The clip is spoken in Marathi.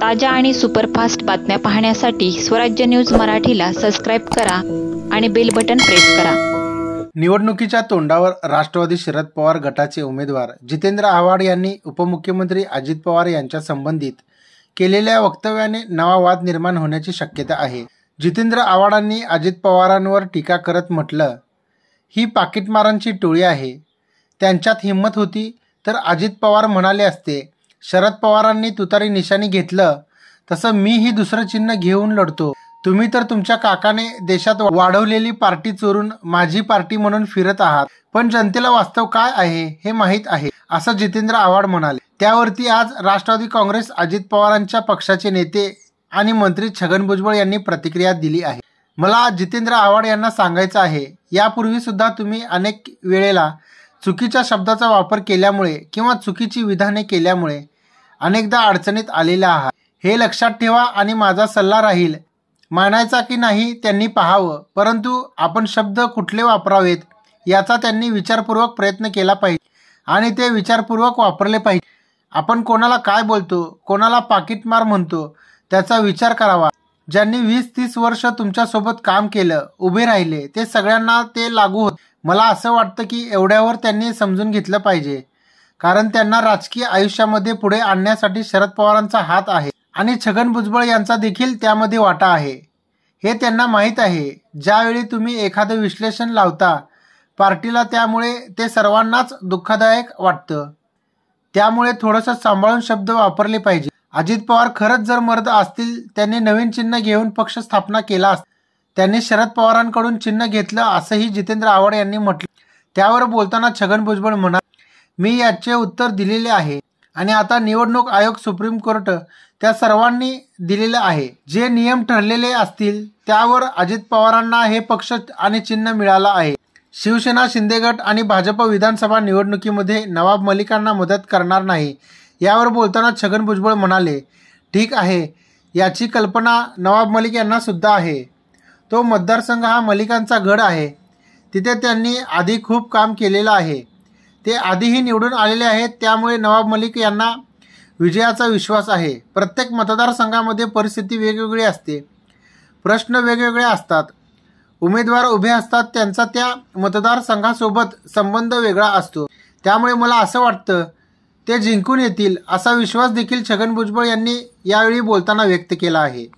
ताज्या आणि सुपरफास्ट बातम्या पाहण्यासाठी स्वराज्य न्यूज मराठीला सबस्क्राईब करा आणि बेल बटन प्रेस करा निवडणुकीच्या तोंडावर राष्ट्रवादी शरद पवार गटाचे उमेदवार जितेंद्र आव्हाड यांनी उपमुख्यमंत्री अजित पवार यांच्या संबंधित केलेल्या वक्तव्याने नवा वाद निर्माण होण्याची शक्यता आहे जितेंद्र आव्हाडांनी अजित पवारांवर टीका करत म्हटलं ही पाकिटमारांची टोळी आहे त्यांच्यात हिंमत होती तर अजित पवार म्हणाले असते शरद पवारांनी तुतारी निशाणी घेतलं तसं मीही दुसरं चिन्ह घेऊन लढतो तुम्ही तर तुमच्या काकाने देशात वाढवलेली पार्टी चोरून माझी पार्टी म्हणून फिरत आहात पण जनतेला वास्तव काय आहे हे माहीत आहे असं जितेंद्र आव्हाड म्हणाले त्यावरती आज राष्ट्रवादी काँग्रेस अजित पवारांच्या पक्षाचे नेते आणि मंत्री छगन भुजबळ यांनी प्रतिक्रिया दिली आहे मला जितेंद्र आव्हाड यांना सांगायचं आहे यापूर्वी सुद्धा तुम्ही अनेक वेळेला चुकीच्या शब्दाचा वापर केल्यामुळे किंवा चुकीची विधाने केल्यामुळे अनेकदा अडचणीत आलेला आहात हे लक्षात ठेवा आणि माझा सल्ला राहील मानायचा की नाही त्यांनी पाहावं परंतु आपण शब्द कुठले वापरावेत याचा त्यांनी विचारपूर्वक प्रयत्न केला पाहिजे आणि ते विचारपूर्वक वापरले पाहिजे आपण कोणाला काय बोलतो कोणाला मार म्हणतो त्याचा विचार करावा ज्यांनी वीस तीस वर्ष तुमच्यासोबत काम केलं उभे राहिले ते सगळ्यांना ते लागू होत मला असं वाटतं की एवढ्यावर त्यांनी समजून घेतलं पाहिजे कारण त्यांना राजकीय आयुष्यामध्ये पुढे आणण्यासाठी शरद पवारांचा हात आहे आणि छगन भुजबळ यांचा देखील त्यामध्ये वाटा आहे हे त्यांना माहीत आहे ज्यावेळी तुम्ही एखादं विश्लेषण लावता पार्टीला त्यामुळे ते सर्वांनाच दुःखदायक वाटतं त्यामुळे थोडंसं सांभाळून शब्द वापरले पाहिजे अजित पवार खरंच जर मर्द असतील त्यांनी नवीन चिन्ह घेऊन पक्ष स्थापना केला त्यांनी शरद पवारांकडून चिन्ह घेतलं असंही जितेंद्र आव्हाड यांनी म्हटलं त्यावर बोलताना छगन भुजबळ म्हणा मी याचे उत्तर दिलेले आहे आणि आता निवडणूक आयोग सुप्रीम कोर्ट त्या सर्वांनी दिलेलं आहे जे नियम ठरलेले असतील त्यावर अजित पवारांना हे पक्ष आणि चिन्ह मिळालं आहे शिवसेना शिंदेगड आणि भाजप विधानसभा निवडणुकीमध्ये नवाब मलिकांना मदत करणार नाही यावर बोलताना छगन भुजबळ म्हणाले ठीक आहे याची कल्पना नवाब मलिक यांना सुद्धा आहे तो मतदारसंघ हा मलिकांचा गड आहे तिथे त्यांनी आधी खूप काम केलेलं आहे ते आधीही निवडून आलेले आहेत त्यामुळे नवाब मलिक यांना विजयाचा विश्वास आहे प्रत्येक मतदारसंघामध्ये परिस्थिती वेगवेगळी असते प्रश्न वेगवेगळे असतात उमेदवार उभे असतात त्यांचा त्या मतदारसंघासोबत संबंध वेगळा असतो त्यामुळे मला असं वाटतं ते जिंकून येतील असा विश्वास देखील छगन भुजबळ यांनी यावेळी बोलताना व्यक्त केला आहे